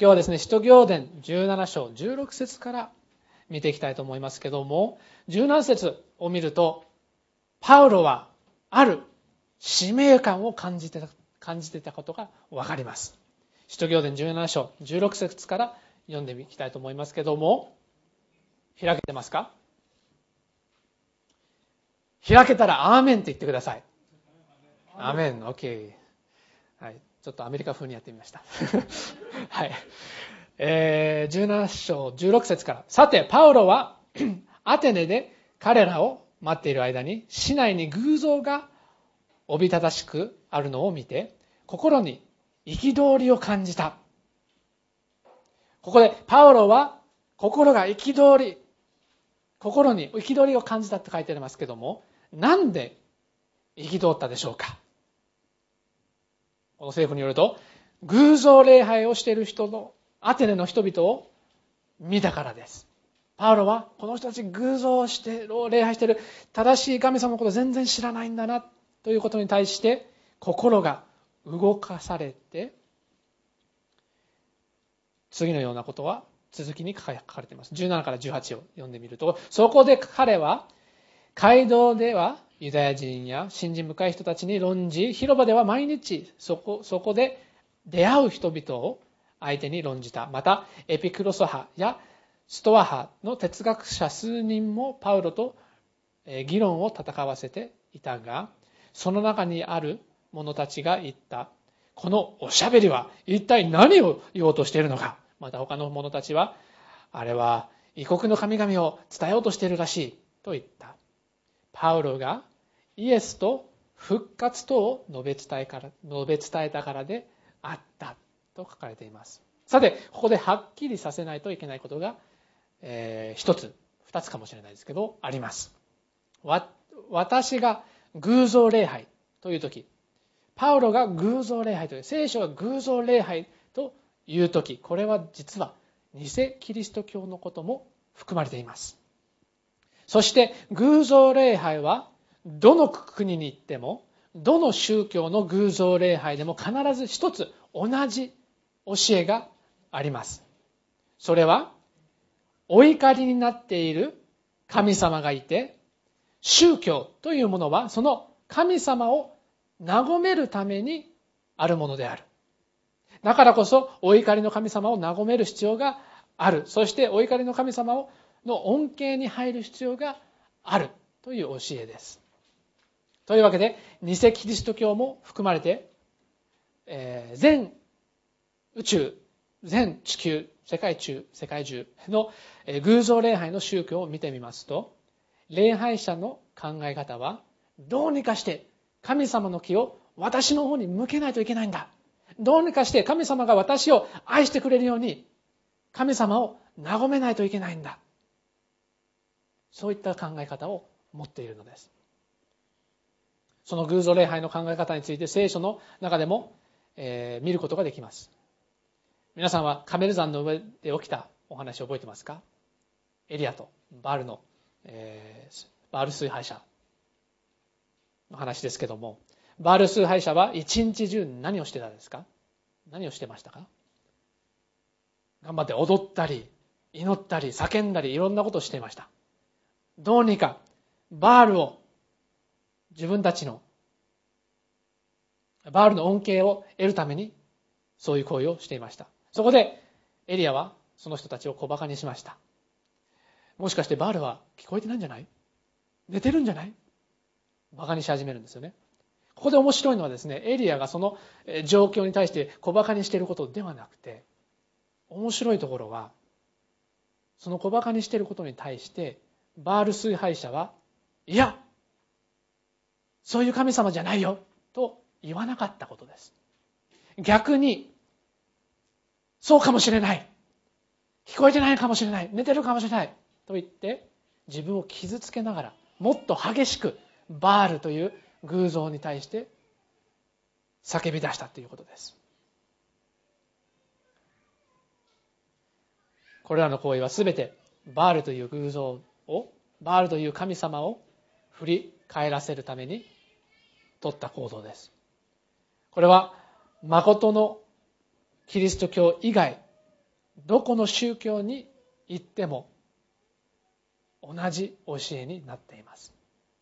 今日はですね、使徒行伝17章16節から見ていきたいと思いますけども、17節を見ると、パウロはある使命感を感じてた感じてたことがわかります。使徒行伝17章16節から読んでいきたいと思いますけども、開けてますか開けたらアーメンって言ってください。アーメン、OK。はい。ちょっとアメリカ風にやってみました。はい。えー、17章16節から。さて、パウロは アテネで彼らを待っている間に、市内に偶像がおびただしくあるのを見て、心に憤りを感じた。ここで、パウロは心が憤り、心に憤りを感じたって書いてありますけども、なんで憤ったでしょうかこの政府によると、偶像礼拝をしている人の、アテネの人々を見たからです。パウロは、この人たち偶像をして礼拝している、正しい神様のことを全然知らないんだな、ということに対して、心が動かされて、次のようなことは続きに書かれています。17から18を読んでみると、そこで彼は、街道ではユダヤ人や信心深い人たちに論じ広場では毎日そこそこで出会う人々を相手に論じたまたエピクロス派やストア派の哲学者数人もパウロと議論を戦わせていたがその中にある者たちが言ったこのおしゃべりは一体何を言おうとしているのかまた他の者たちはあれは異国の神々を伝えようとしているらしいと言ったパウロがイエスと復活とを述べ伝えから述べ伝えたからであったと書かれていますさてここではっきりさせないといけないことが、えー、1つ二つかもしれないですけどあります私が偶像礼拝という時パウロが偶像礼拝という聖書が偶像礼拝という時これは実は偽キリスト教のことも含まれていますそして偶像礼拝はどの国に行ってもどの宗教の偶像礼拝でも必ず一つ同じ教えがありますそれはお怒りになっている神様がいて宗教というものはその神様を和めるためにあるものであるだからこそお怒りの神様を和める必要があるそしてお怒りの神様の恩恵に入る必要があるという教えですというわけで、偽キリスト教も含まれて、えー、全宇宙、全地球、世界中、世界中の偶像礼拝の宗教を見てみますと、礼拝者の考え方は、どうにかして神様の気を私の方に向けないといけないんだ。どうにかして神様が私を愛してくれるように、神様を和めないといけないんだ。そういった考え方を持っているのです。その偶像礼拝の考え方について聖書の中でも、えー、見ることができます。皆さんはカメル山の上で起きたお話を覚えてますかエリアとバールの、えー、バール崇拝者の話ですけども、バール崇拝者は一日中何をしてたんですか何をしてましたか頑張って踊ったり、祈ったり、叫んだり、いろんなことをしていました。どうにかバールを自分たちのバールの恩恵を得るためにそういう行為をしていましたそこでエリアはその人たちを小馬鹿にしましたもしかしてバールは聞こえてないんじゃない寝てるんじゃない馬鹿にし始めるんですよねここで面白いのはですねエリアがその状況に対して小馬鹿にしていることではなくて面白いところはその小馬鹿にしていることに対してバール崇拝者はいやそういう神様じゃないよと言わなかったことです逆にそうかもしれない聞こえてないかもしれない寝てるかもしれないと言って自分を傷つけながらもっと激しくバールという偶像に対して叫び出したということですこれらの行為は全てバールという偶像をバールという神様を振り返らせるために取った行動です。これは、誠のキリスト教以外、どこの宗教に行っても同じ教えになっています。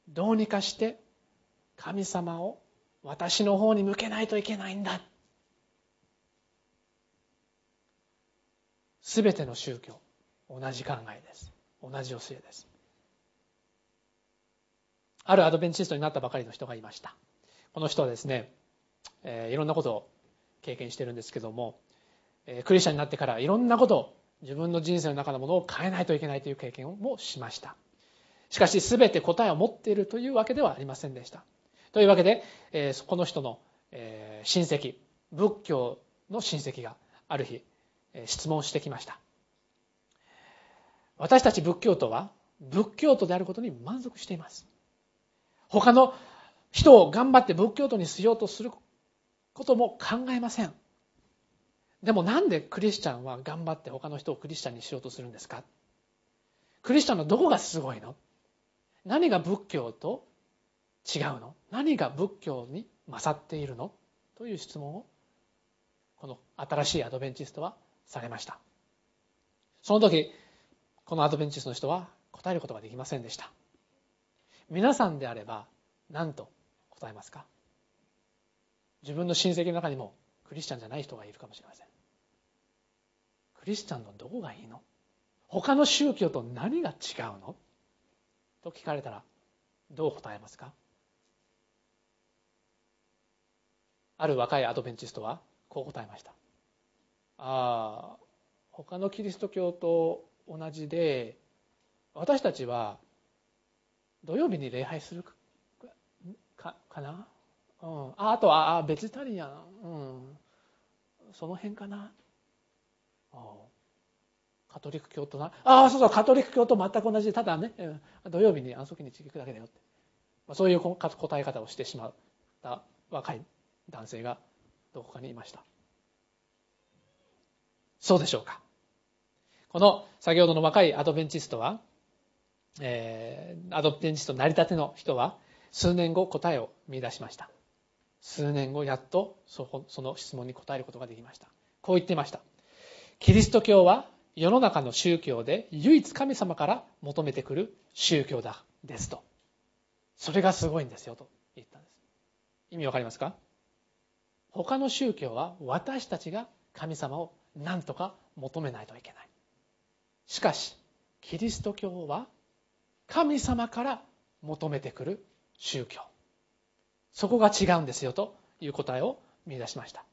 どうにかして神様を私の方に向けないといけないんだ。すべての宗教、同じ考えです。同じ教えです。あるアドベンチストになったばかりの人がいました。この人はですね、えー、いろんなことを経験してるんですけども、えー、クリスチャンになってからいろんなことを自分の人生の中のものを変えないといけないという経験もしましたしかし全て答えを持っているというわけではありませんでしたというわけで、えー、この人の、えー、親戚仏教の親戚がある日、えー、質問してきました私たち仏教徒は仏教徒であることに満足しています他の人を頑張って仏教徒にしようとすることも考えませんでもなんでクリスチャンは頑張って他の人をクリスチャンにしようとするんですかクリスチャンのどこがすごいの何が仏教と違うの何が仏教に勝っているのという質問をこの新しいアドベンチストはされましたその時このアドベンチストの人は答えることができませんでした皆さんであればなんと答えますか自分の親戚の中にもクリスチャンじゃない人がいるかもしれませんクリスチャンのどこがいいの他の宗教と何が違うのと聞かれたらどう答えますかある若いアドベンチストはこう答えましたああ他のキリスト教と同じで私たちは土曜日に礼拝するかかな、うん、ああとはあベジタリアン、うん、その辺かなカトリック教となああそうそうカトリック教と全く同じでただね土曜日に安息日行くだけだよって、そういう答え方をしてしまった若い男性がどこかにいましたそうでしょうかこの先ほどの若いアドベンチストは、えー、アドベンチスト成り立ての人は数年後答えを見出しました数年後やっとその質問に答えることができましたこう言ってましたキリスト教は世の中の宗教で唯一神様から求めてくる宗教だですとそれがすごいんですよと言ったんです意味わかりますか他の宗教は私たちが神様を何とか求めないといけないしかしキリスト教は神様から求めてくる宗教そこが違うんですよという答えを見出しました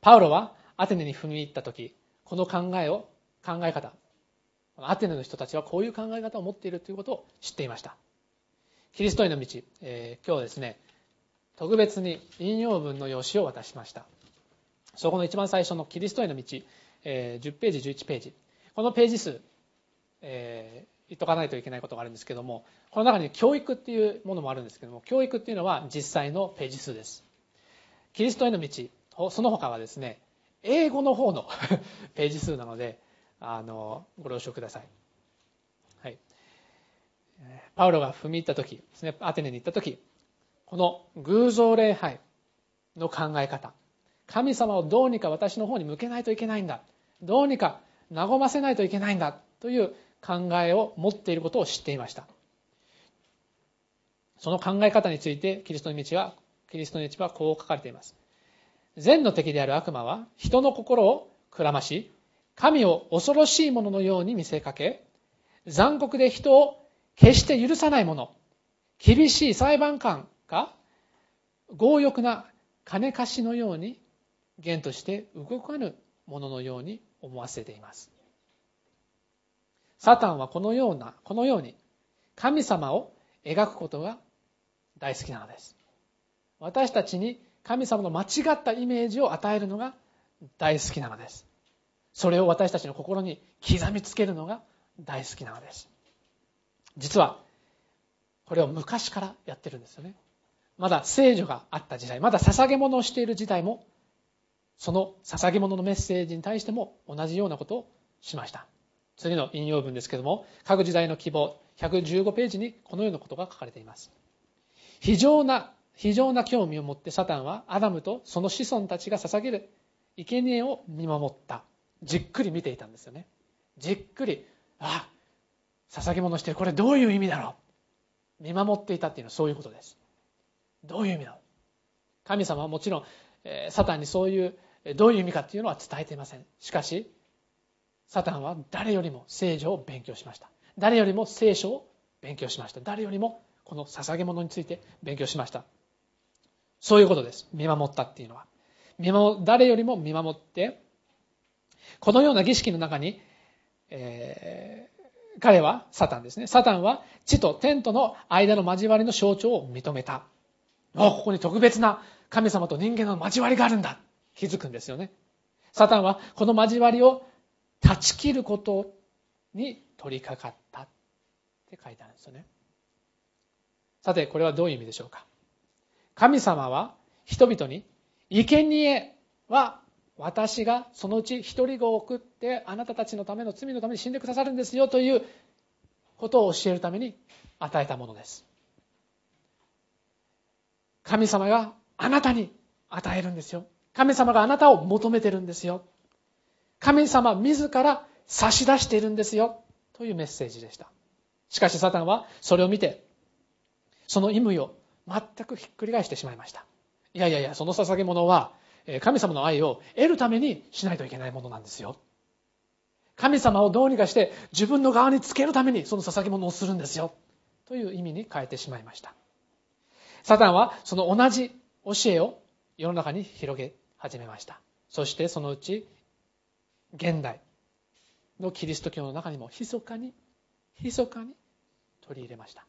パウロはアテネに踏み入った時この考えを考え方アテネの人たちはこういう考え方を持っているということを知っていましたキリストへの道、えー、今日ですね特別に引用文の用紙を渡しましたそこの一番最初の「キリストへの道」えー、10ページ11ページこのページ数、え言っとかないといけないことがあるんですけどもこの中に教育っていうものもあるんですけども教育っていうのは実際のページ数ですキリストへの道その他はですね英語の方の ページ数なのであのご了承ください、はい、パウロが踏み入った時ですねアテネに行った時この偶像礼拝の考え方神様をどうにか私の方に向けないといけないんだどうにか和ませないといけないんだという考えを持っていることを知っていましたその考え方についてキリストの道はキリストの道はこう書かれています善の敵である悪魔は人の心をくらまし神を恐ろしいもののように見せかけ残酷で人を決して許さないもの厳しい裁判官が強欲な金貸しのように元として動かぬもののように思わせていますサタンはこのような、このように神様を描くことが大好きなのです。私たちに神様の間違ったイメージを与えるのが大好きなのです。それを私たちの心に刻みつけるのが大好きなのです。実は、これを昔からやってるんですよね。まだ聖女があった時代、まだ捧げ物をしている時代も、その捧げ物のメッセージに対しても同じようなことをしました。次の引用文ですけども各時代の希望115ページにこのようなことが書かれています非常な非常な興味を持ってサタンはアダムとその子孫たちが捧げる生贄を見守ったじっくり見ていたんですよねじっくりあ捧げ物してるこれどういう意味だろう見守っていたっていうのはそういうことですどういう意味だろう神様はもちろんサタンにそういうどういう意味かっていうのは伝えていませんしかしサタンは誰よりも聖女を勉強しました誰よりも聖書を勉強しました誰よりもこの捧げ物について勉強しましたそういうことです見守ったっていうのは見守誰よりも見守ってこのような儀式の中に、えー、彼はサタンですねサタンは地と天との間の交わりの象徴を認めたあここに特別な神様と人間の交わりがあるんだ気づくんですよねサタンはこの交わりを断ち切ることに取り掛かったって書いてあるんですよねさてこれはどういう意味でしょうか神様は人々に生贄は私がそのうち一人子を送ってあなたたちのための罪のために死んでくださるんですよということを教えるために与えたものです神様があなたに与えるんですよ神様があなたを求めてるんですよ神様自ら差し出しているんですよというメッセージでしたしかしサタンはそれを見てその意味を全くひっくり返してしまいましたいやいやいやその捧げ物は神様の愛を得るためにしないといけないものなんですよ神様をどうにかして自分の側につけるためにその捧げ物をするんですよという意味に変えてしまいましたサタンはその同じ教えを世の中に広げ始めましたそしてそのうち現代のキリスト教の中にも密かに密かに取り入れました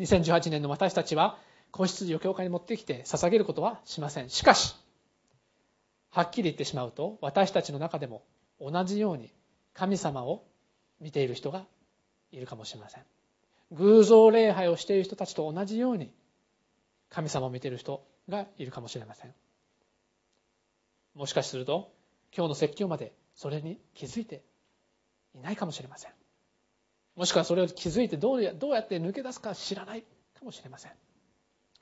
2018年の私たちは子羊を教会に持ってきて捧げることはしませんしかしはっきり言ってしまうと私たちの中でも同じように神様を見ている人がいるかもしれません偶像礼拝をしている人たちと同じように神様を見ている人がいるかもしれませんもしかすると今日の説教までそれに気づいていないかもしれませんもしくはそれを気づいてどうやどうやって抜け出すか知らないかもしれません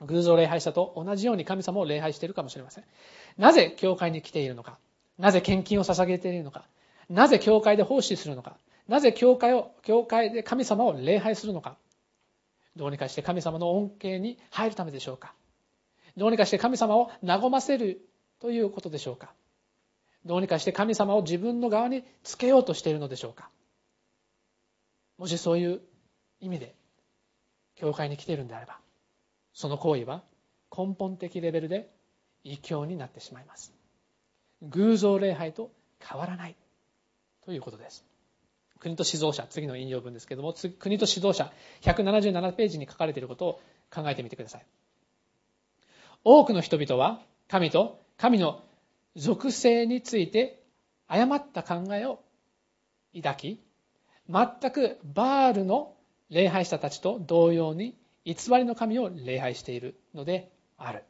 偶像礼拝者と同じように神様を礼拝しているかもしれませんなぜ教会に来ているのかなぜ献金を捧げているのかなぜ教会で奉仕するのかなぜ教会を教会で神様を礼拝するのかどうにかして神様の恩恵に入るためでしょうかどうにかして神様を和ませるということでしょうかどうにかして神様を自分の側につけようとしているのでしょうかもしそういう意味で教会に来ているんであればその行為は根本的レベルで異教になってしまいます偶像礼拝と変わらないということです国と指導者次の引用文ですけども国と指導者177ページに書かれていることを考えてみてください多くの人々は神と神の属性について誤った考えを抱き全くバールの礼拝者たちと同様に偽りの神を礼拝しているのである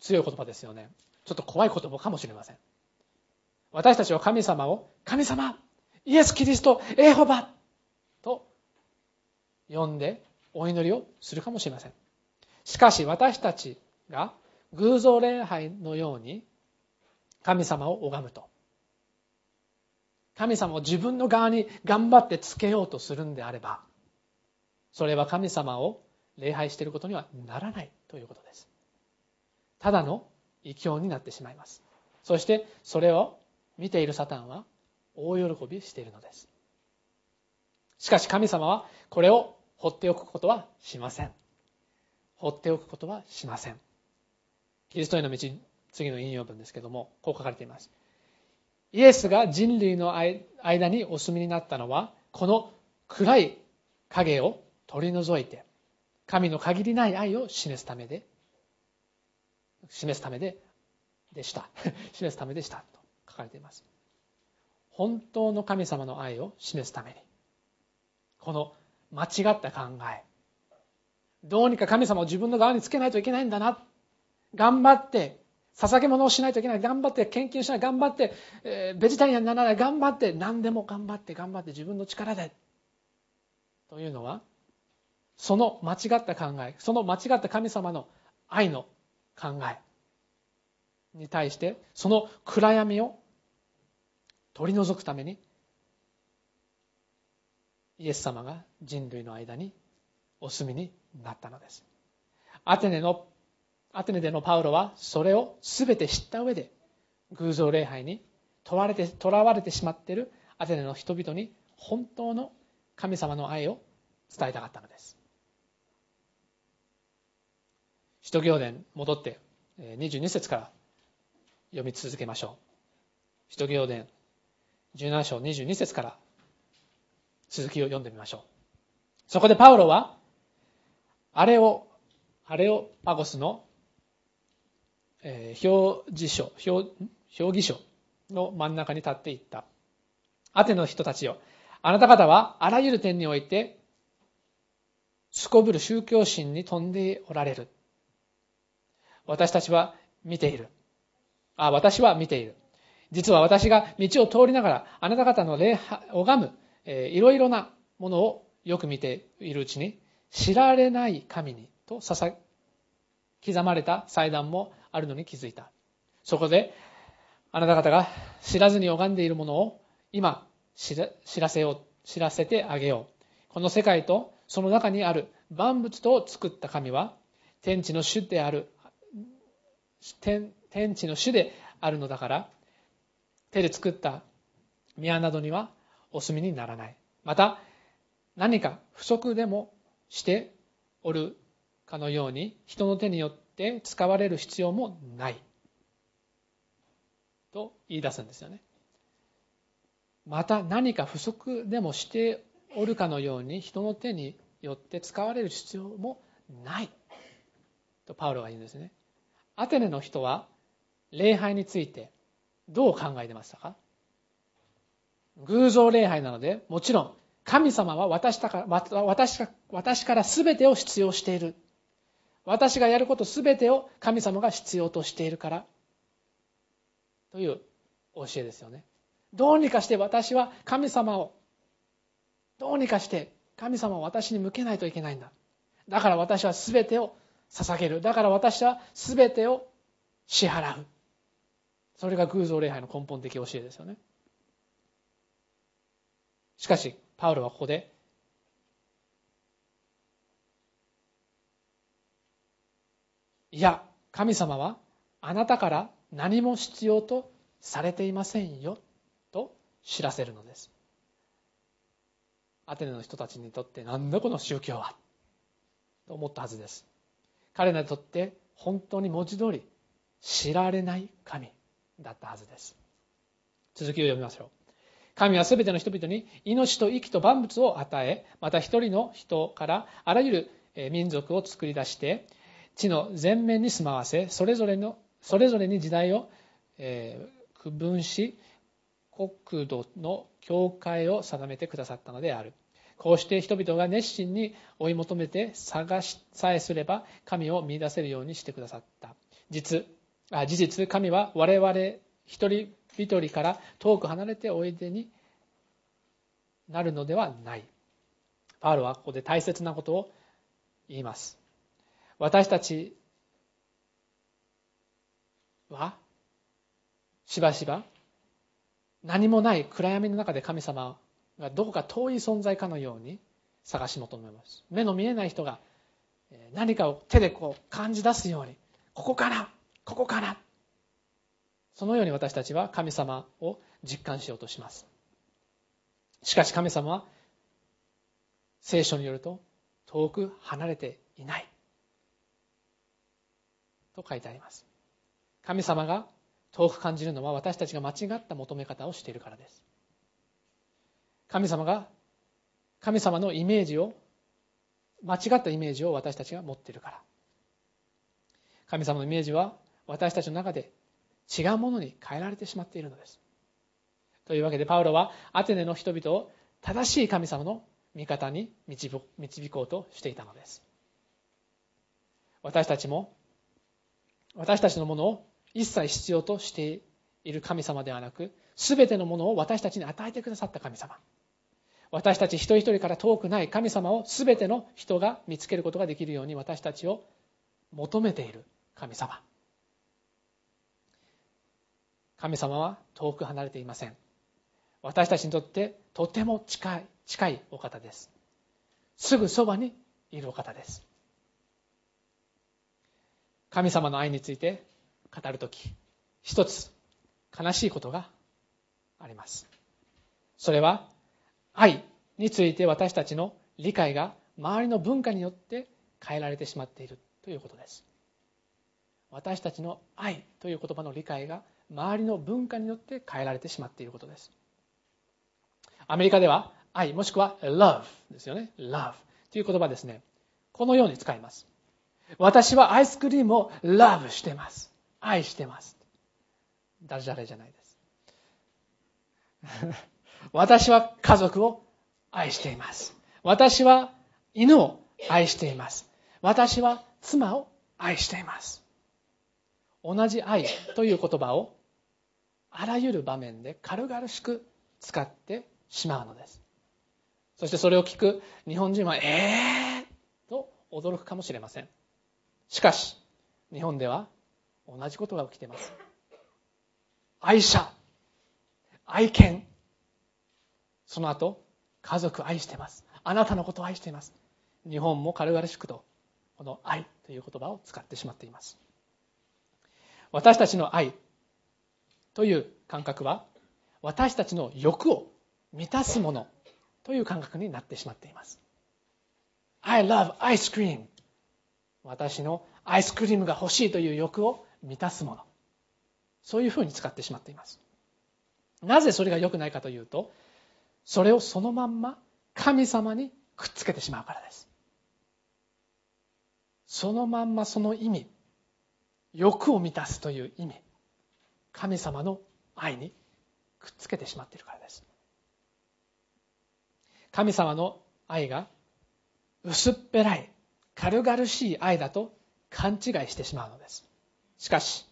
強い言葉ですよねちょっと怖い言葉かもしれません私たちは神様を神様イエス・キリストエホバと呼んでお祈りをするかもしれませんしかし私たちが偶像礼拝のように神様を拝むと神様を自分の側に頑張ってつけようとするんであればそれは神様を礼拝していることにはならないということですただの異教になってしまいますそしてそれを見ているサタンは大喜びしているのですしかし神様はこれを放っておくことはしません放っておくことはしませんキリストへの道、次の引用文ですけども、こう書かれています。イエスが人類の間にお住みになったのは、この暗い影を取り除いて、神の限りない愛を示すためで、示すためで、でした。示すためでした。と書かれています。本当の神様の愛を示すために、この間違った考え、どうにか神様を自分の側につけないといけないんだな頑張って捧げ物をしないといけない頑張って研究しない頑張って、えー、ベジタリアンにならない頑張って何でも頑張って頑張って自分の力でというのはその間違った考えその間違った神様の愛の考えに対してその暗闇を取り除くためにイエス様が人類の間にお住みになったのですアテネのアテネでのパウロはそれを全て知った上で偶像礼拝にとられて囚われてしまっているアテネの人々に本当の神様の愛を伝えたかったのです使徒行伝戻って22節から読み続けましょう使徒行伝17章22節から続きを読んでみましょうそこでパウロはあれをアレオパゴスのえー、表示書表表書の真ん中に立っていったアテの人たちよあなた方はあらゆる点においてすこぶる宗教心に飛んでおられる私たちは見ているあ私は見ている実は私が道を通りながらあなた方の礼拝む、えー、いろいろなものをよく見ているうちに知られない神にと刻まれた祭壇もあるのに気づいた。そこで、あなた方が知らずに拝んでいるものを今知らせよう、知らせてあげよう。この世界とその中にある万物とを作った神は、天地の主である、天天地の主であるのだから、手で作った宮などにはお住みにならない。また、何か不足でもしておるかのように、人の手によってで使われる必要もないと言い出すんですよねまた何か不足でもしておるかのように人の手によって使われる必要もないとパウロは言うんですねアテネの人は礼拝についてどう考えてましたか偶像礼拝なのでもちろん神様は私から私から全てを必要している私がやること全てを神様が必要としているからという教えですよねどうにかして私は神様をどうにかして神様を私に向けないといけないんだだから私は全てを捧げるだから私は全てを支払うそれが偶像礼拝の根本的教えですよねしかしパウロはここでいや神様はあなたから何も必要とされていませんよと知らせるのですアテネの人たちにとって何だこの宗教はと思ったはずです彼らにとって本当に文字通り知られない神だったはずです続きを読みましょう神は全ての人々に命と息と万物を与えまた一人の人からあらゆる民族を作り出して地の全面に住まわせそれぞれのそれぞれに時代を、えー、区分し国土の境界を定めてくださったのであるこうして人々が熱心に追い求めて探しさえすれば神を見いだせるようにしてくださった実あ事実神は我々一人一人から遠く離れておいでになるのではないパウロはここで大切なことを言います私たちはしばしば何もない暗闇の中で神様がどこか遠い存在かのように探し求めます目の見えない人が何かを手でこう感じ出すようにここからここからそのように私たちは神様を実感しようとしますしかし神様は聖書によると遠く離れていないと書いてあります神様が遠く感じるのは私たちが間違った求め方をしているからです神様が神様のイメージを間違ったイメージを私たちが持っているから神様のイメージは私たちの中で違うものに変えられてしまっているのですというわけでパウロはアテネの人々を正しい神様の味方に導こうとしていたのです私たちも私たちのものを一切必要としている神様ではなく全てのものを私たちに与えてくださった神様私たち一人一人から遠くない神様を全ての人が見つけることができるように私たちを求めている神様神様は遠く離れていません私たちにとってとても近い近いお方ですすぐそばにいるお方です神様の愛について語る時一つ悲しいことがありますそれは愛について私たちの理解が周りの文化によって変えられてしまっているということです私たちの愛という言葉の理解が周りの文化によって変えられてしまっていることですアメリカでは愛もしくは love ですよね love という言葉ですねこのように使います私はアイスクリームをラブしてます。愛してます。ダジャレじゃないです。私は家族を愛しています。私は犬を愛しています。私は妻を愛しています。同じ愛という言葉をあらゆる場面で軽々しく使ってしまうのです。そしてそれを聞く日本人は、えーと驚くかもしれません。しかし日本では同じことが起きています愛者愛犬その後家族愛してますあなたのことを愛しています日本も軽々しくとこの愛という言葉を使ってしまっています私たちの愛という感覚は私たちの欲を満たすものという感覚になってしまっています I love ice cream 私のアイスクリームが欲しいという欲を満たすものそういうふうに使ってしまっていますなぜそれが良くないかというとそれをそのまんま神様にくっつけてしまうからですそのまんまその意味欲を満たすという意味神様の愛にくっつけてしまっているからです神様の愛が薄っぺらい軽々しい愛だと勘違いしてしまうのですしかし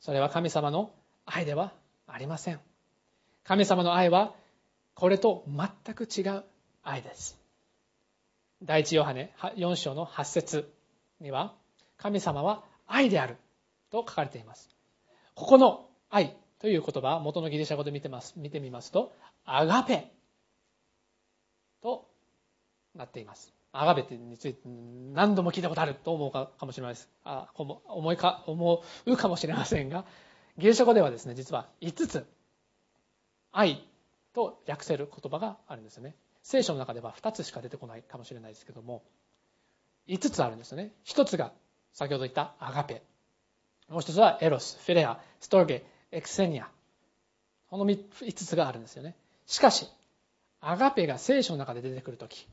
それは神様の愛ではありません神様の愛はこれと全く違う愛です第一ヨハネ4章の8節には神様は愛であると書かれていますここの愛という言葉元のギリシャ語で見てます見てみますとアガペとなっていますアガベテについて何度も聞いたことあると思うかもしれませんあ思いか思うかもしれませんがギリシャ語ではですね実は5つ愛と訳せる言葉があるんですよね聖書の中では2つしか出てこないかもしれないですけども5つあるんですよね1つが先ほど言ったアガペもう1つはエロスフィレアストルゲエクセニアこの5つがあるんですよねしかしアガペが聖書の中で出てくるとき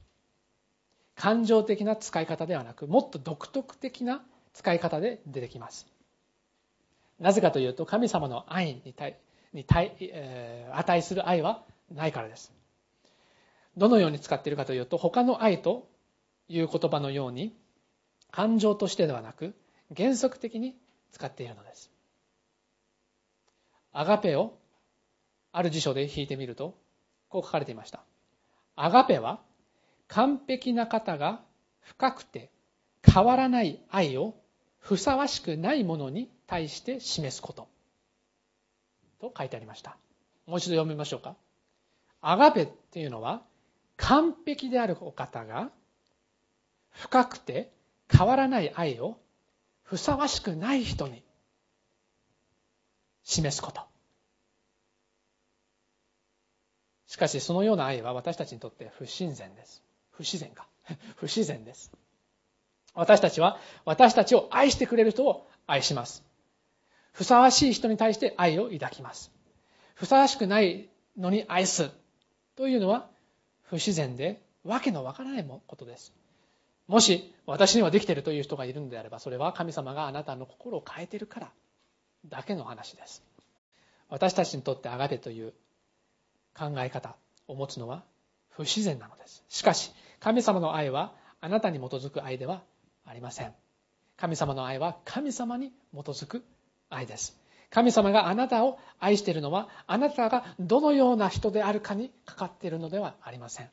感情的な使い方ではなくもっと独特的な使い方で出てきますなぜかというと神様の愛に対に対、えー、値する愛はないからですどのように使っているかというと他の愛という言葉のように感情としてではなく原則的に使っているのですアガペをある辞書で引いてみるとこう書かれていましたアガペは完璧な方が深くて変わらない愛をふさわしくないものに対して示すことと書いてありましたもう一度読みましょうかアガベっていうのは完璧であるお方が深くて変わらない愛をふさわしくない人に示すことしかしそのような愛は私たちにとって不親善です不自然か 不自然です私たちは私たちを愛してくれる人を愛しますふさわしい人に対して愛を抱きますふさわしくないのに愛すというのは不自然で訳のわからないことですもし私にはできているという人がいるのであればそれは神様があなたの心を変えているからだけの話です私たちにとってアガペという考え方を持つのは不自然なのですしかし神様の愛はあなたに基づく愛ではありません神様の愛は神様に基づく愛です神様があなたを愛しているのはあなたがどのような人であるかにかかっているのではありません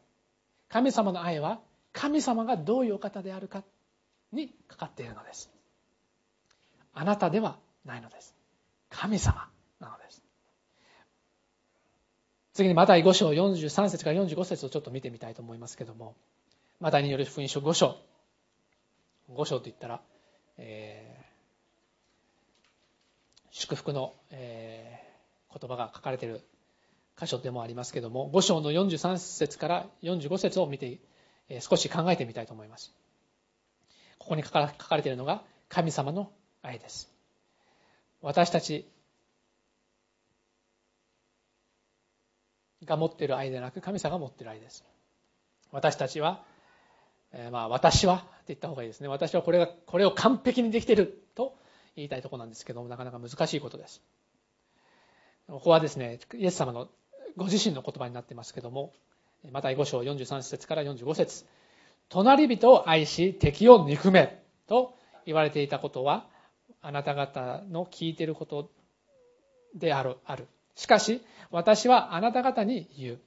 神様の愛は神様がどういうお方であるかにかかっているのですあなたではないのです神様なのです次にマタイ5章43節から45節をちょっと見てみたいと思いますけどもマタイによる福音書5章5章といったら、えー、祝福の、えー、言葉が書かれている箇所でもありますけども5章の43節から45節を見て、えー、少し考えてみたいと思いますここに書かれているのが神様の愛です私たちが持っている愛でなく神様が持っている愛です私たちは、えー、まあ私はって言った方がいいですね私はこれがこれを完璧にできていると言いたいところなんですけどもなかなか難しいことですここはですねイエス様のご自身の言葉になってますけどもまた5章43節から45節隣人を愛し敵を憎め」と言われていたことはあなた方の聞いていることであるあるしかし、私はあなた方に言う。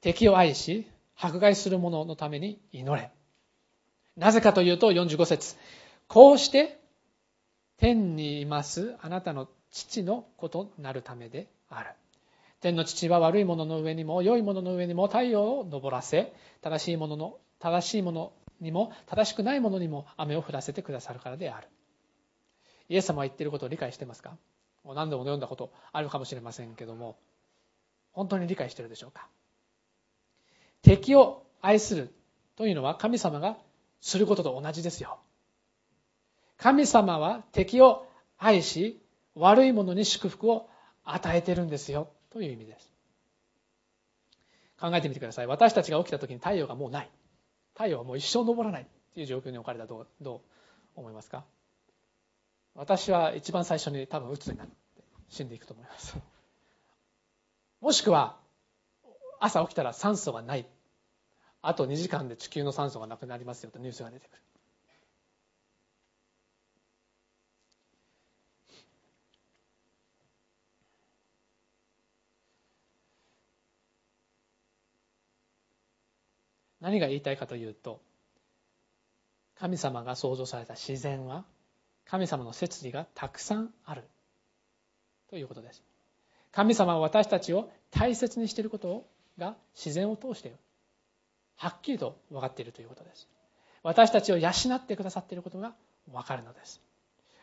敵を愛し、迫害する者のために祈れ。なぜかというと、45節こうして、天にいますあなたの父のことなるためである。天の父は悪いものの上にも良いものの上にも太陽を昇らせ正しいものの正しいものにも正しくないものにも雨を降らせてくださるからであるイエス様は言っていることを理解してますか何度も読んだことあるかもしれませんけども本当に理解してるでしょうか敵を愛するというのは神様がすることと同じですよ神様は敵を愛し悪いものに祝福を与えてるんですよという意味です考えてみてください私たちが起きた時に太陽がもうない太陽はもう一生昇らないという状況に置かれたらどう思いますか私は一番最初に多分鬱になって死んでいくと思いますもしくは朝起きたら酸素がないあと2時間で地球の酸素がなくなりますよとニュースが出てくる何が言いたいかというと神様が創造された自然は神様の摂理がたくさんあるということです神様は私たちを大切にしていることが自然を通してはっきりと分かっているということです私たちを養ってくださっていることが分かるのです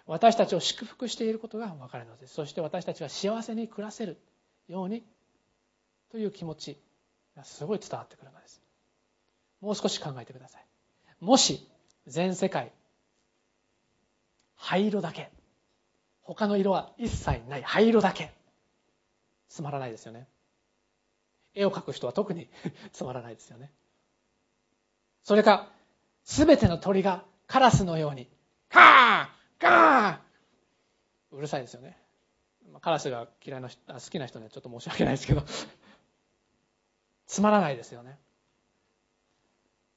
私たちを祝福していることが分かるのですそして私たちが幸せに暮らせるようにという気持ちがすごい伝わってくるのですもう少し考えてくださいもし全世界灰色だけ他の色は一切ない灰色だけつまらないですよね絵を描く人は特に つまらないですよねそれか全ての鳥がカラスのようにカーカーうるさいですよねカラスが嫌いな人好きな人にはちょっと申し訳ないですけど つまらないですよね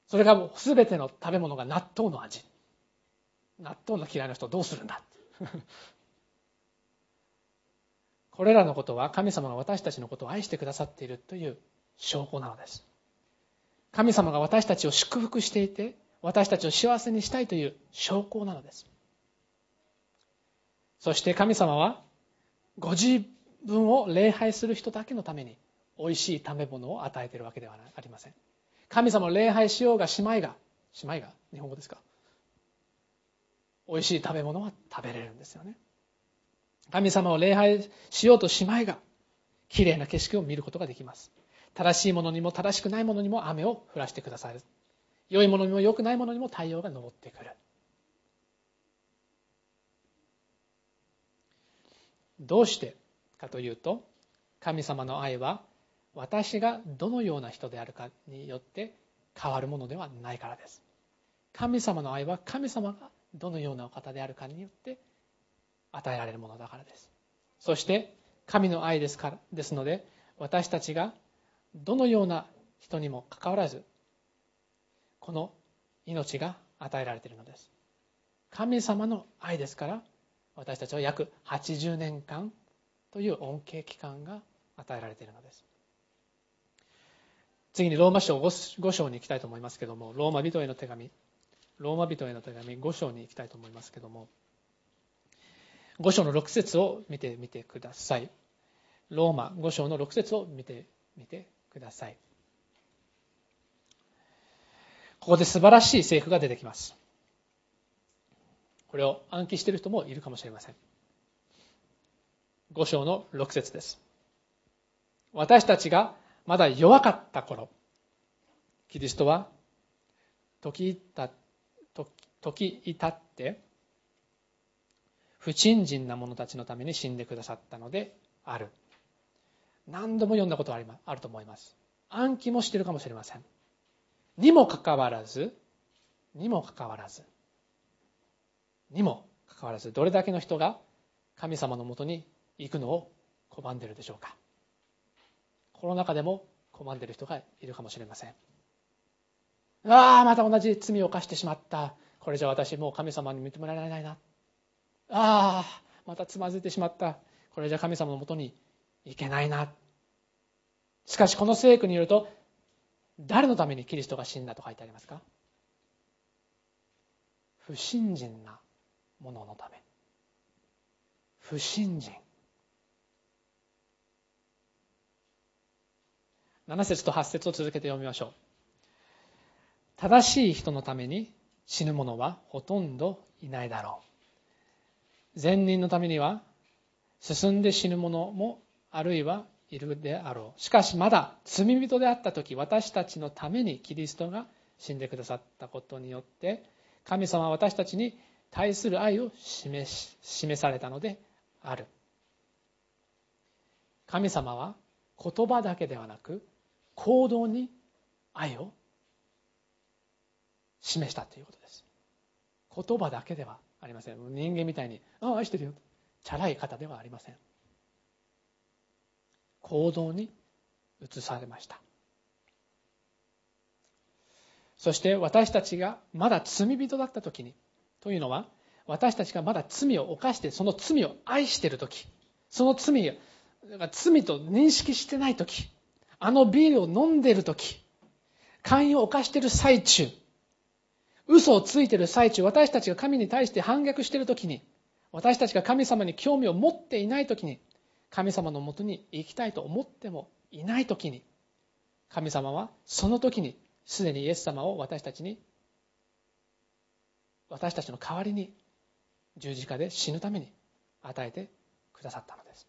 それがもう全ての食べ物が納豆の味納豆の嫌いな人どうするんだ これらのことは神様が私たちのことを愛してくださっているという証拠なのです神様が私たちを祝福していて私たちを幸せにしたいという証拠なのですそして神様はご自分を礼拝する人だけのために美味しい食べ物を与えているわけではありません神様を礼拝しようがしまいがしまいが日本語ですか美味しい食べ物は食べれるんですよね神様を礼拝しようとしまいが綺麗な景色を見ることができます正しいものにも正しくないものにも雨を降らしてくださる良いものにも良くないものにも太陽が昇ってくるどうしてかというと神様の愛は私がどのような人であるかによって変わるものではないからです神様の愛は神様がどのようなお方であるかによって与えられるものだからですそして神の愛ですからですので私たちがどのような人にもかかわらずこの命が与えられているのです神様の愛ですから私たちは約80年間という恩恵期間が与えられているのです次にローマ書 5, 章に行きたいと思いますけどもローマ人への手紙ローマ人への手紙5章に行きたいと思いますけども5章の6節を見てみてくださいローマ5章の6節を見てみてくださいここで素晴らしい政府が出てきますこれを暗記している人もいるかもしれません5章の6節です私たちがまだ弱かった頃キリストは時だっ時至って不信心な者たちのために死んでくださったのである何度も読んだことがあると思います暗記もしてるかもしれませんにもかかわらずにもかかわらずにもかかわらずどれだけの人が神様のもとに行くのを拒んでるでしょうかコロナ禍でも拒んでる人がいるかもしれませんああ、また同じ罪を犯してしまった。これじゃ私もう神様に認められないな。ああ、またつまずいてしまった。これじゃ神様のもとに行けないな。しかしこの聖句によると、誰のためにキリストが死んだと書いてありますか不信心なもののため。不信心。7節と8節を続けて読みましょう。正しい人のために死ぬ者はほとんどいないだろう善人のためには進んで死ぬ者もあるいはいるであろうしかしまだ罪人であった時私たちのためにキリストが死んでくださったことによって神様は私たちに対する愛を示し示されたのである神様は言葉だけではなく行動に愛を示したということです言葉だけではありません人間みたいに「ああ愛してるよ」チャラい方ではありません行動に移されましたそして私たちがまだ罪人だった時にというのは私たちがまだ罪を犯してその罪を愛している時その罪が罪と認識してない時あのビールを飲んでいる時勧誘を犯している最中嘘をついてる最中私たちが神に対して反逆している時に私たちが神様に興味を持っていない時に神様のもとに行きたいと思ってもいない時に神様はその時にすでにイエス様を私たちに私たちの代わりに十字架で死ぬために与えてくださったのです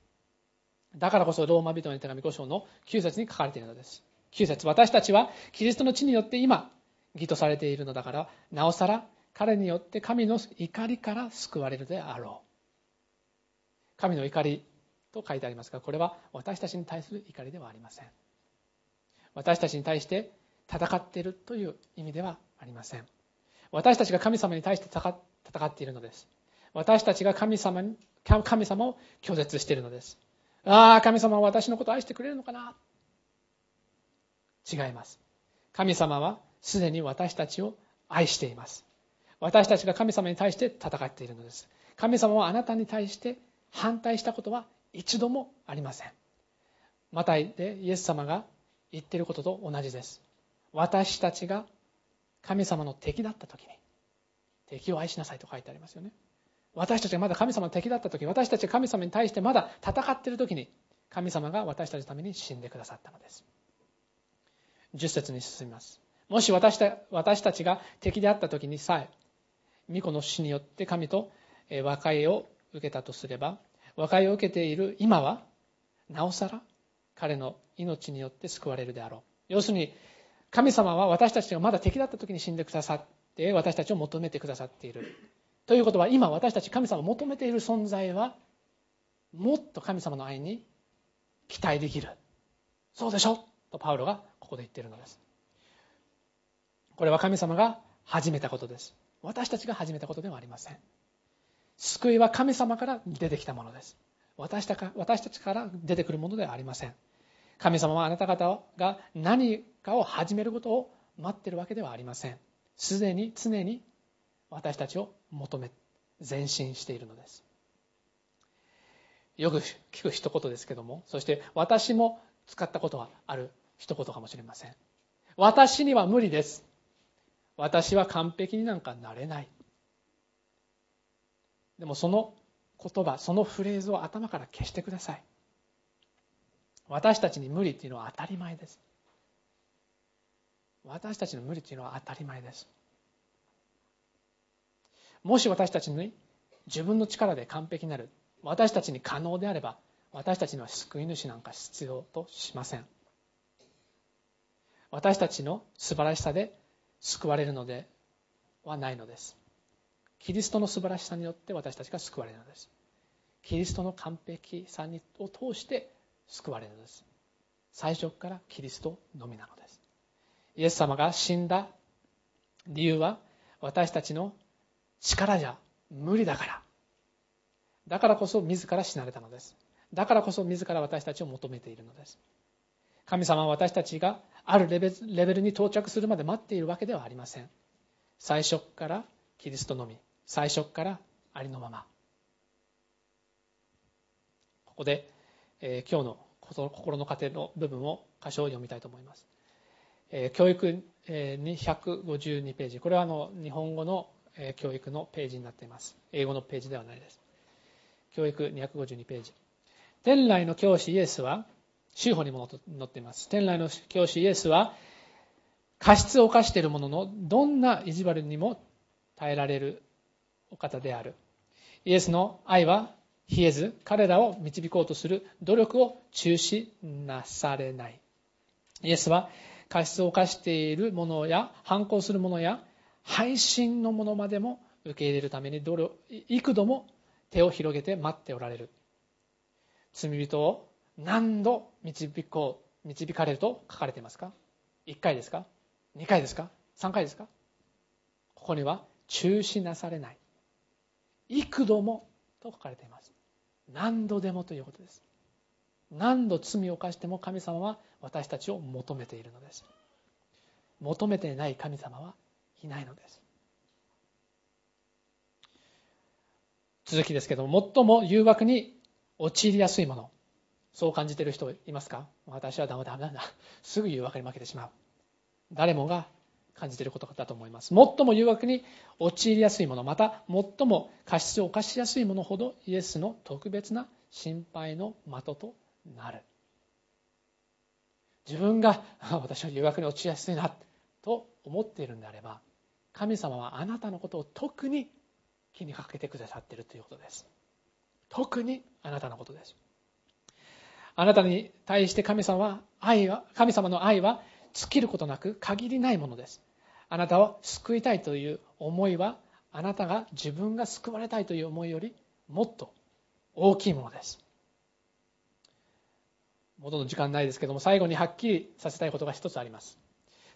だからこそローマ人の手紙5章の9節に書かれているのです9節私たちはキリストの地によって今義とされているのだからなおさら彼によって神の怒りから救われるであろう神の怒りと書いてありますがこれは私たちに対する怒りではありません私たちに対して戦っているという意味ではありません私たちが神様に対して戦っているのです私たちが神様に神様を拒絶しているのですああ神様は私のことを愛してくれるのかな違います神様はすでに私たちを愛しています私たちが神様に対して戦っているのです神様はあなたに対して反対したことは一度もありませんまたでイエス様が言っていることと同じです私たちが神様の敵だった時に敵を愛しなさいと書いてありますよね私たちがまだ神様の敵だった時私たちが神様に対してまだ戦っている時に神様が私たちのために死んでくださったのです10節に進みますもし私た私たちが敵であった時にさえ、巫女の死によって神と和解を受けたとすれば、和解を受けている今は、なおさら彼の命によって救われるであろう。要するに、神様は私たちがまだ敵だった時に死んでくださって、私たちを求めてくださっている。ということは、今私たち神様を求めている存在は、もっと神様の愛に期待できる。そうでしょとパウロがここで言っているのです。これは神様が始めたことです私たちが始めたことではありません救いは神様から出てきたものです私た私たちから出てくるものではありません神様はあなた方が何かを始めることを待ってるわけではありませんすでに常に私たちを求め前進しているのですよく聞く一言ですけどもそして私も使ったことはある一言かもしれません私には無理です私は完璧になんかなれないでもその言葉そのフレーズを頭から消してください私たちに無理っていうのは当たり前です私たちの無理っていうのは当たり前ですもし私たちに自分の力で完璧になる私たちに可能であれば私たちには救い主なんか必要としません私たちの素晴らしさで救われるのではないのですキリストの素晴らしさによって私たちが救われるのですキリストの完璧さを通して救われるのです最初からキリストのみなのですイエス様が死んだ理由は私たちの力じゃ無理だからだからこそ自ら死なれたのですだからこそ自ら私たちを求めているのです神様は私たちがあるレベルに到着するまで待っているわけではありません最初からキリストのみ最初からありのままここで、えー、今日の心の糧の部分を箇所を読みたいと思います、えー、教育、252ページこれはあの日本語の、教育のページになっています英語のページではないです教育252ページ天来の教師イエスは修法にも載っています。天来の教師イエスは、過失を犯しているものの、どんな意地悪にも耐えられるお方である。イエスの愛は冷えず、彼らを導こうとする努力を中止なされない。イエスは、過失を犯している者や、反抗する者や、配信の者までも受け入れるために幾度も手を広げて待っておられる罪人を何度導こう導かれると書かれていますか1回ですか2回ですか3回ですかここには中止なされない幾度もと書かれています何度でもということです何度罪を犯しても神様は私たちを求めているのです求めていない神様はいないのです続きですけども最も誘惑に陥りやすいものそう感じてる人いますか私はダメだだメだすぐ誘惑に負けてしまう誰もが感じていることだと思います最も誘惑に陥りやすいものまた最も過失を犯しやすいものほどイエスの特別な心配の的となる自分が私は誘惑に陥りやすいなと思っているんであれば神様はあなたのことを特に気にかけてくださっているということです特にあなたのことですあなたに対して神様は愛は神様の愛は尽きることなく限りないものですあなたを救いたいという思いはあなたが自分が救われたいという思いよりもっと大きいものです元と時間ないですけども最後にはっきりさせたいことが一つあります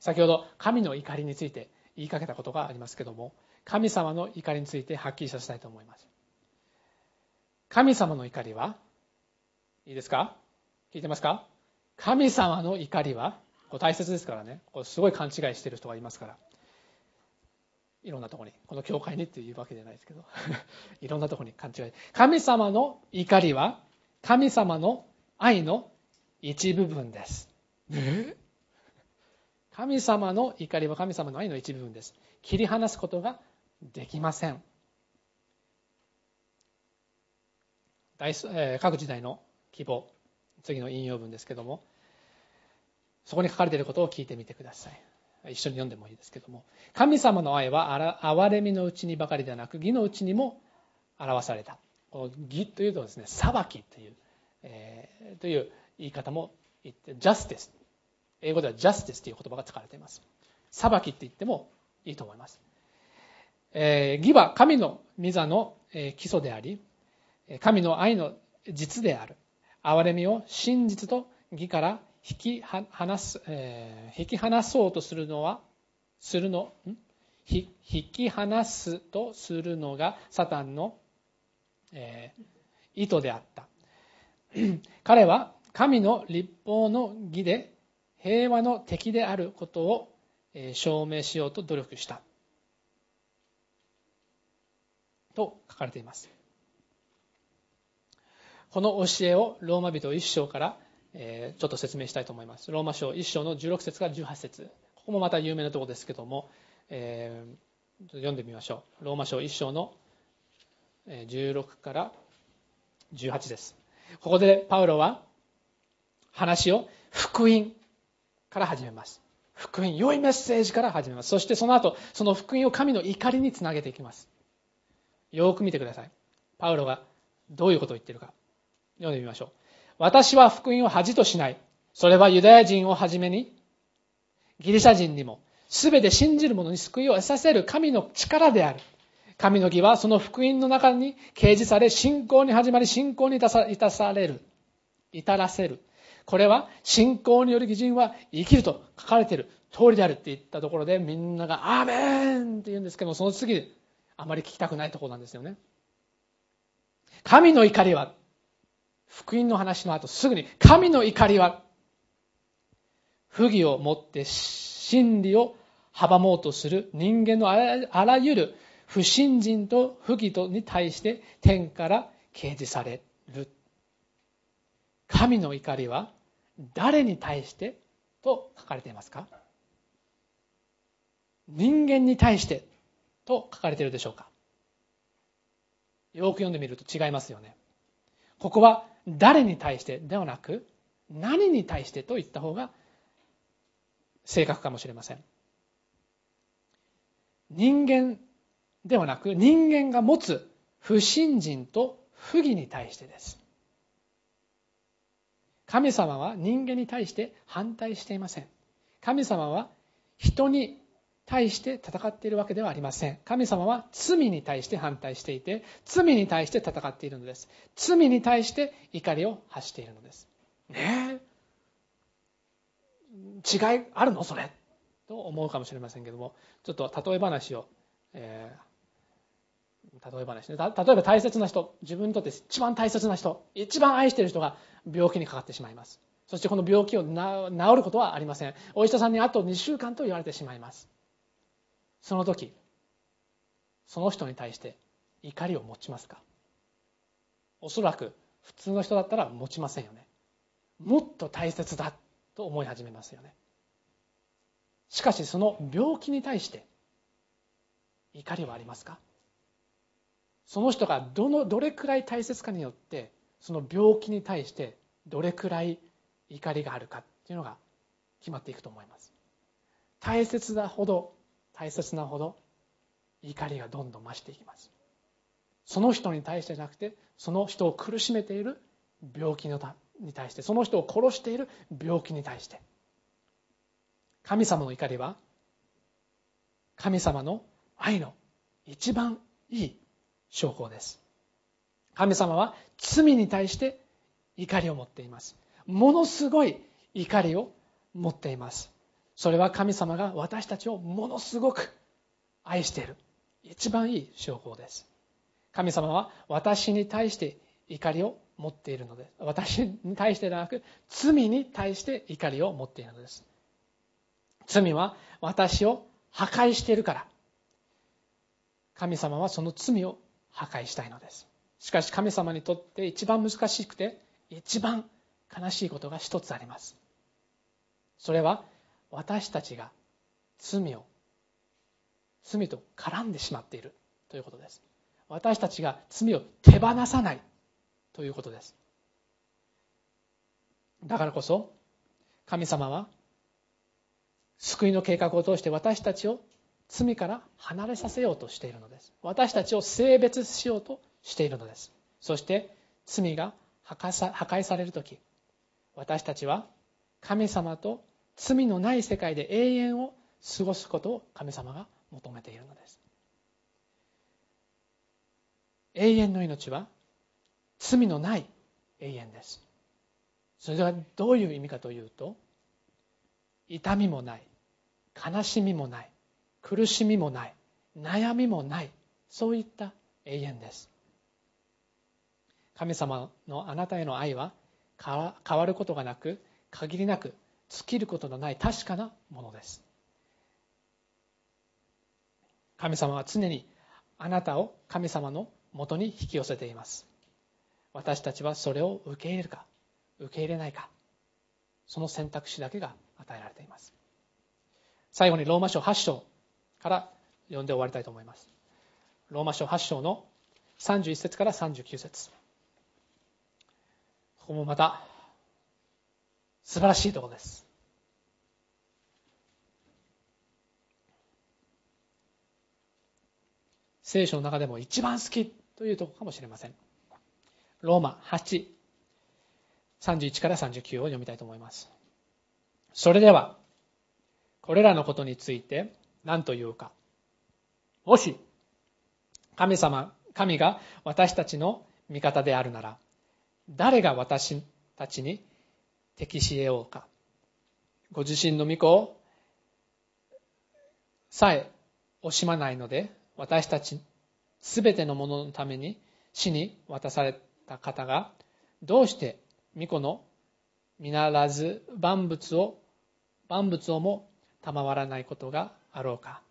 先ほど神の怒りについて言いかけたことがありますけども神様の怒りについてはっきりさせたいと思います神様の怒りはいいですか聞いてますか神様の怒りはこう大切ですからねこうすごい勘違いしてる人がいますからいろんなとこにこの教会にっていうわけじゃないですけど いろんなとこに勘違い神様の怒りは神様の愛の一部分です、神様の怒りは神様の愛の一部分です切り離すことができません各時代の希望次の引用文ですけどもそこに書かれていることを聞いてみてください一緒に読んでもいいですけども神様の愛は憐れみのうちにばかりではなく義のうちにも表されたこの義というとですね裁きという、えー、という言い方も言ってジャスティス英語ではジャスティスという言葉が使われています裁きって言ってもいいと思います、えー、義は神の御座の基礎であり神の愛の実である憐れみを真実と義から引き離す、えー、引き離そうとするのはするのん引き離すとするのがサタンの、えー、意図であった 彼は神の立法の義で平和の敵であることを証明しようと努力したと書かれていますこの教えをローマ人1章から、えちょっと説明したいと思いますローマ書1章の16節から18節ここもまた有名なところですけども、えー、読んでみましょうローマ書1章の16から18ですここでパウロは話を福音から始めます福音良いメッセージから始めますそしてその後その福音を神の怒りにつなげていきますよく見てくださいパウロがどういうことを言ってるか読んでみましょう。私は福音を恥としない。それはユダヤ人をはじめに、ギリシャ人にも、すべて信じる者に救いを得させる神の力である。神の義はその福音の中に掲示され、信仰に始まり、信仰に至される。至らせる。これは、信仰による義人は生きると書かれている通りであるって言ったところで、みんなが、アーメンって言うんですけども、その次、あまり聞きたくないところなんですよね。神の怒りは、福音の話の後すぐに神の怒りは不義をもって真理を阻もうとする人間のあらゆる不信心と不義とに対して天から掲示される神の怒りは誰に対してと書かれていますか人間に対してと書かれているでしょうかよく読んでみると違いますよねここは誰に対してではなく何に対してと言った方が正確かもしれません人間ではなく人間が持つ不信心と不義に対してです神様は人間に対して反対していません神様は人に対して戦っているわけではありません。神様は罪に対して反対していて、罪に対して戦っているのです。罪に対して怒りを発しているのです。ねえ。違いあるのそれと思うかもしれませんけども、ちょっと例え話を、えー、例え話ね。例えば大切な人、自分にとって一番大切な人、一番愛している人が病気にかかってしまいます。そしてこの病気を治ることはありません。お医者さんにあと2週間と言われてしまいます。その時その人に対して怒りを持ちますかおそらく普通の人だったら持ちませんよねもっと大切だと思い始めますよねしかしその病気に対して怒りはありますかその人がどのどれくらい大切かによってその病気に対してどれくらい怒りがあるかっていうのが決まっていくと思います大切なほど大切なほど怒りがどんどん増していきますその人に対してじゃなくてその人を苦しめている病気のたに対してその人を殺している病気に対して神様の怒りは神様の愛の一番いい証拠です神様は罪に対して怒りを持っていますものすごい怒りを持っていますそれは神様が私たちをものすごく愛している一番いい証拠です神様は私に対して怒りを持っているのです私に対してではなく罪に対して怒りを持っているのです罪は私を破壊しているから神様はその罪を破壊したいのですしかし神様にとって一番難しくて一番悲しいことが一つありますそれは私たちが罪を罪と絡んでしまっているということです私たちが罪を手放さないということですだからこそ神様は救いの計画を通して私たちを罪から離れさせようとしているのです私たちを性別しようとしているのですそして罪が破壊される時私たちは神様と罪のない世界で永遠を過ごすことを神様が求めているのです永遠の命は罪のない永遠ですそれはどういう意味かというと痛みもない悲しみもない苦しみもない悩みもないそういった永遠です神様のあなたへの愛は変わることがなく限りなく尽きることのない確かなものです神様は常にあなたを神様のもとに引き寄せています私たちはそれを受け入れるか受け入れないかその選択肢だけが与えられています最後にローマ書8章から読んで終わりたいと思いますローマ書8章の31節から39節ここもまた素晴らしいところです。聖書の中でも一番好きというところかもしれません。ローマ8、31から39を読みたいと思います。それでは、これらのことについて何というか、もし、神様、神が私たちの味方であるなら、誰が私たちに適し得ようか。ご自身の御子をさえ惜しまないので、私たちすべてのもののために死に渡された方が、どうして御子の見ならず万物を、万物をも賜らないことがあろうか。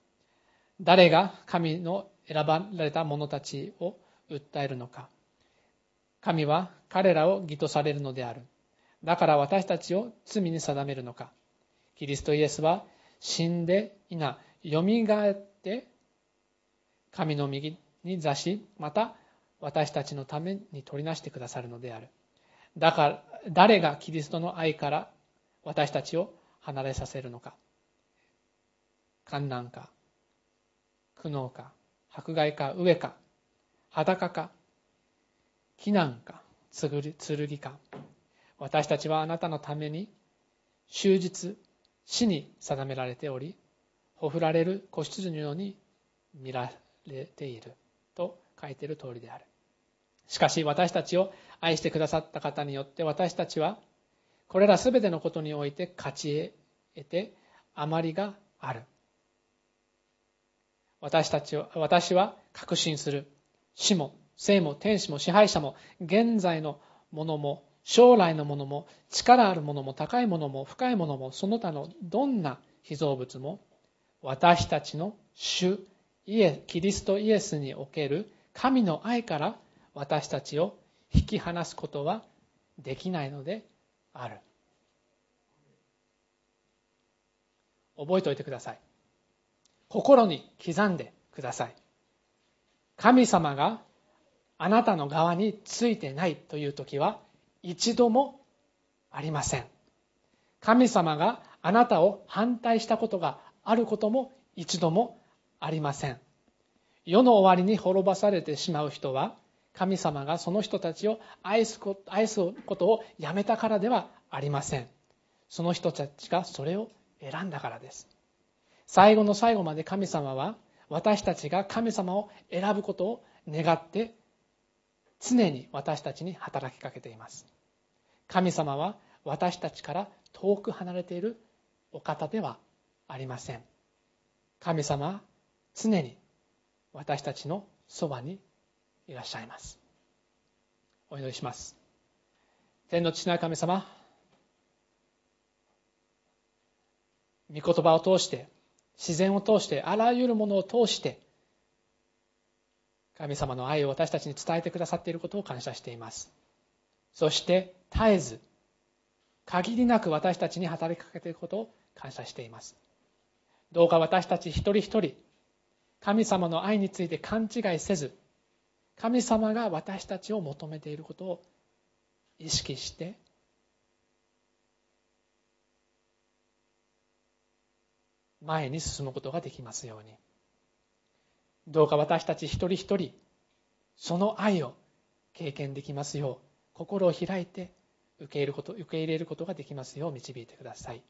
誰が神の選ばれた者たちを訴えるのか。神は彼らを義とされるのである。だから私たちを罪に定めるのかキリストイエスは死んでいなよみがえって神の右に座しまた私たちのために取りなしてくださるのであるだから誰がキリストの愛から私たちを離れさせるのか観難か苦悩か迫害か飢えか裸か危難か剣か私たちはあなたのために終日死に定められておりほふられる子羊のように見られていると書いている通りであるしかし私たちを愛してくださった方によって私たちはこれら全てのことにおいて勝ち得て余りがある私たちは私は確信する死も生も天使も支配者も現在のものも将来のものも力あるものも高いものも深いものもその他のどんな被造物も私たちの主イエキリストイエスにおける神の愛から私たちを引き離すことはできないのである覚えておいてください心に刻んでください神様があなたの側についてないという時は一度もありません神様があなたを反対したことがあることも一度もありません世の終わりに滅ばされてしまう人は神様がその人たちを愛す愛すことをやめたからではありませんその人たちがそれを選んだからです最後の最後まで神様は私たちが神様を選ぶことを願って常に私たちに働きかけています神様は私たちから遠く離れているお方ではありません神様は常に私たちのそばにいらっしゃいますお祈りします天の父なる神様御言葉を通して自然を通してあらゆるものを通して神様の愛を私たちに伝えてくださっていることを感謝していますそして絶えず限りなく私たちに働きかけていることを感謝していますどうか私たち一人一人神様の愛について勘違いせず神様が私たちを求めていることを意識して前に進むことができますように。どうか私たち一人一人その愛を経験できますよう心を開いて受け入れること受け入れることができますよう導いてください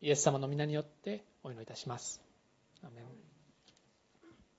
イエス様の皆によってお祈りいたします。